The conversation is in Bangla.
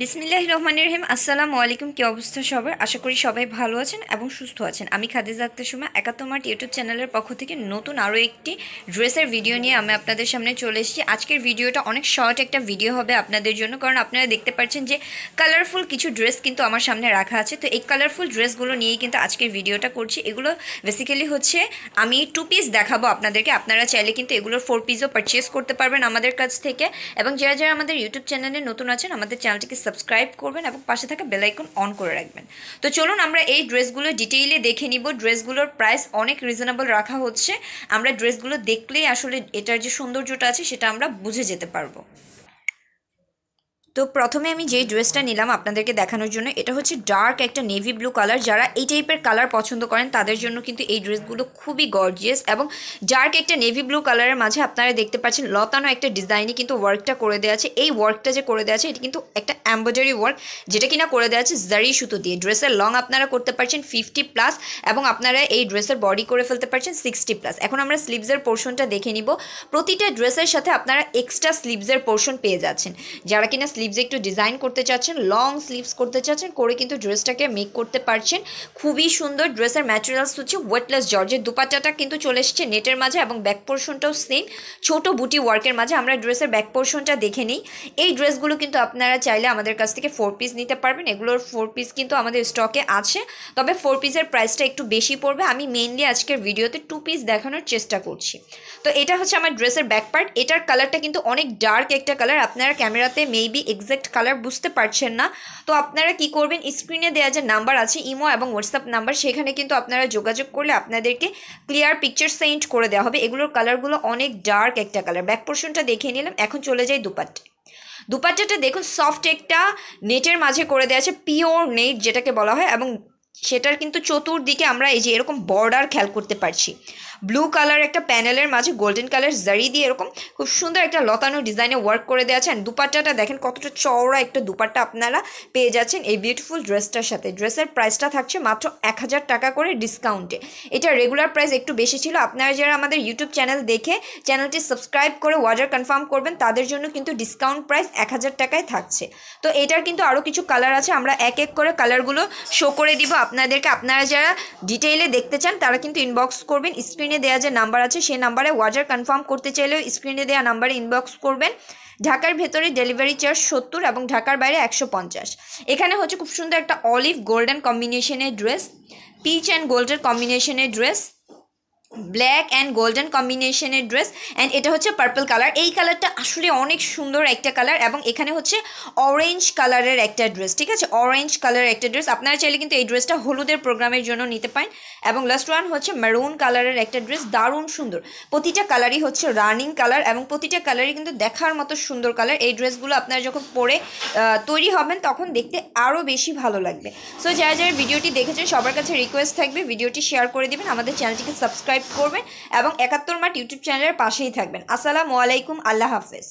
বিসমিল্লাহ রহমান রহিম আসসালামু আলাইকুম কী অবস্থা সবার আশা করি সবাই ভালো আছেন এবং সুস্থ আছেন আমি খাদিজা আক্তার সুমা একাত্তমার্ট ইউটিউব চ্যানেলের পক্ষ থেকে নতুন আরও একটি ড্রেসের ভিডিও নিয়ে আমি আপনাদের সামনে চলে এসেছি আজকের ভিডিওটা অনেক শর্ট একটা ভিডিও হবে আপনাদের জন্য কারণ আপনারা দেখতে পাচ্ছেন যে কালারফুল কিছু ড্রেস কিন্তু আমার সামনে রাখা আছে তো এই কালারফুল ড্রেসগুলো নিয়েই কিন্তু আজকের ভিডিওটা করছি এগুলো বেসিক্যালি হচ্ছে আমি টু পিস দেখাবো আপনাদেরকে আপনারা চাইলে কিন্তু এগুলোর ফোর পিসও পারচেস করতে পারবেন আমাদের কাছ থেকে এবং যারা যারা আমাদের ইউটিউব চ্যানেলে নতুন আছেন আমাদের চ্যানেলটিকে সাবস্ক্রাইব করবেন এবং পাশে থাকা বেলাইকন অন করে রাখবেন তো চলুন আমরা এই ড্রেসগুলো ডিটেইলে দেখে নিব ড্রেসগুলোর প্রাইস অনেক রিজনেবল রাখা হচ্ছে আমরা ড্রেসগুলো দেখলেই আসলে এটার যে সৌন্দর্যটা আছে সেটা আমরা বুঝে যেতে পারবো তো প্রথমে আমি যে ড্রেসটা নিলাম আপনাদেরকে দেখানোর জন্য এটা হচ্ছে ডার্ক একটা নেভি ব্লু কালার যারা এই টাইপের কালার পছন্দ করেন তাদের জন্য কিন্তু এই ড্রেসগুলো খুবই গর্জিয়াস এবং ডার্ক একটা নেভি ব্লু কালারের মাঝে আপনারা দেখতে পাচ্ছেন লতানো একটা ডিজাইনে কিন্তু ওয়ার্কটা করে দেওয়া আছে এই ওয়ার্কটা যে করে দেওয়া আছে এটা কিন্তু একটা অ্যাম্বয়ডারি ওয়ার্ক যেটা কিনা করে দেওয়া আছে জারি সুতো দিয়ে ড্রেসের লং আপনারা করতে পারছেন ফিফটি প্লাস এবং আপনারা এই ড্রেসের বডি করে ফেলতে পারছেন সিক্সটি প্লাস এখন আমরা স্লিভসের পোর্শনটা দেখে নিব প্রতিটা ড্রেসের সাথে আপনারা এক্সট্রা স্লিভসের পোর্শন পেয়ে যাচ্ছেন যারা কিনা স্লিভস একটু ডিজাইন করতে চাচ্ছেন লং স্লিভস করতে চাচ্ছেন করে কিন্তু ড্রেসটাকে মেক করতে পারছেন খুবই সুন্দর ড্রেসের ম্যাটেরিয়ালস হচ্ছে ওয়েটলেস জর্জের দুপাটাটা কিন্তু চলে এসেছে নেটের মাঝে এবং ব্যাক পোর্শনটাও সেম ছোট বুটি ওয়ার্কের মাঝে আমরা ড্রেসের ব্যাক পোর্শনটা দেখে নিই এই ড্রেসগুলো কিন্তু আপনারা চাইলে আমাদের কাছ থেকে ফোর পিস নিতে পারবেন এগুলোর ফোর পিস কিন্তু আমাদের স্টকে আছে তবে ফোর পিসের প্রাইসটা একটু বেশি পড়বে আমি মেনলি আজকের ভিডিওতে টু পিস দেখানোর চেষ্টা করছি তো এটা হচ্ছে আমার ড্রেসের ব্যাক পার্ট এটার কালারটা কিন্তু অনেক ডার্ক একটা কালার আপনারা ক্যামেরাতে মেবি এক্স্যাক্ট কালার বুঝতে পারছেন না তো আপনারা কি করবেন স্ক্রিনে দেওয়া যে নাম্বার আছে ইমো এবং হোয়াটসঅ্যাপ নাম্বার সেখানে কিন্তু আপনারা যোগাযোগ করলে আপনাদেরকে ক্লিয়ার পিকচার সেন্ড করে দেওয়া হবে এগুলোর কালারগুলো অনেক ডার্ক একটা কালার ব্যাক পোর্শনটা দেখে নিলাম এখন চলে যাই দুপাট্টে দুপাট্টাটা দেখুন সফট একটা নেটের মাঝে করে দেওয়া আছে পিওর নেট যেটাকে বলা হয় এবং সেটার কিন্তু চতুর্দিকে আমরা এই যে এরকম বর্ডার খেয়াল করতে পারছি ব্লু কালার একটা প্যানেলের মাঝে গোল্ডেন কালার জারি দিয়ে এরকম খুব সুন্দর একটা লতানো ডিজাইনে ওয়ার্ক করে দেওয়া আছে দুপাট্টাটা দেখেন কতটা চওড়া একটা দুপাট্টা আপনারা পেয়ে যাচ্ছেন এই বিউটিফুল ড্রেসটার সাথে ড্রেসের প্রাইসটা থাকছে মাত্র এক হাজার টাকা করে ডিসকাউন্টে এটা রেগুলার প্রাইস একটু বেশি ছিল আপনারা যারা আমাদের ইউটিউব চ্যানেল দেখে চ্যানেলটি সাবস্ক্রাইব করে অর্ডার কনফার্ম করবেন তাদের জন্য কিন্তু ডিসকাউন্ট প্রাইস এক হাজার টাকায় থাকছে তো এটার কিন্তু আরও কিছু কালার আছে আমরা এক এক করে কালারগুলো শো করে দিব আপনাদেরকে আপনারা যারা ডিটেইলে দেখতে চান তারা কিন্তু ইনবক্স করবেন স্ক্রিনে স্ক্রিনে দেওয়া যে নাম্বার আছে সেই নাম্বারে ওয়াজার কনফার্ম করতে চাইলেও স্ক্রিনে দেওয়া নাম্বারে ইনবক্স করবেন ঢাকার ভেতরে ডেলিভারি চার্জ সত্তর এবং ঢাকার বাইরে একশো পঞ্চাশ এখানে হচ্ছে খুব সুন্দর একটা অলিভ গোল্ডেন কম্বিনেশনের ড্রেস পিচ অ্যান্ড গোল্ডের কম্বিনেশনের ড্রেস ব্ল্যাক অ্যান্ড গোল্ডেন কম্বিনেশনের ড্রেস অ্যান্ড এটা হচ্ছে পার্পল কালার এই কালারটা আসলে অনেক সুন্দর একটা কালার এবং এখানে হচ্ছে অরেঞ্জ কালারের একটা ড্রেস ঠিক আছে অরেঞ্জ কালারের একটা ড্রেস আপনারা চাইলে কিন্তু এই ড্রেসটা হলুদের প্রোগ্রামের জন্য নিতে পারেন এবং লাস্ট ওয়ান হচ্ছে মেরুন কালারের একটা ড্রেস দারুণ সুন্দর প্রতিটা কালারই হচ্ছে রানিং কালার এবং প্রতিটা কালারই কিন্তু দেখার মতো সুন্দর কালার এই ড্রেসগুলো আপনারা যখন পরে তৈরি হবেন তখন দেখতে আরও বেশি ভালো লাগবে সো যারা যারা ভিডিওটি দেখেছেন সবার কাছে রিকোয়েস্ট থাকবে ভিডিওটি শেয়ার করে দেবেন আমাদের চ্যানেলটিকে সাবস্ক্রাইব সাবস্ক্রাইব করবেন এবং একাত্তর মাঠ ইউটিউব চ্যানেলের পাশেই থাকবেন আসসালামু আলাইকুম আল্লাহ হাফেজ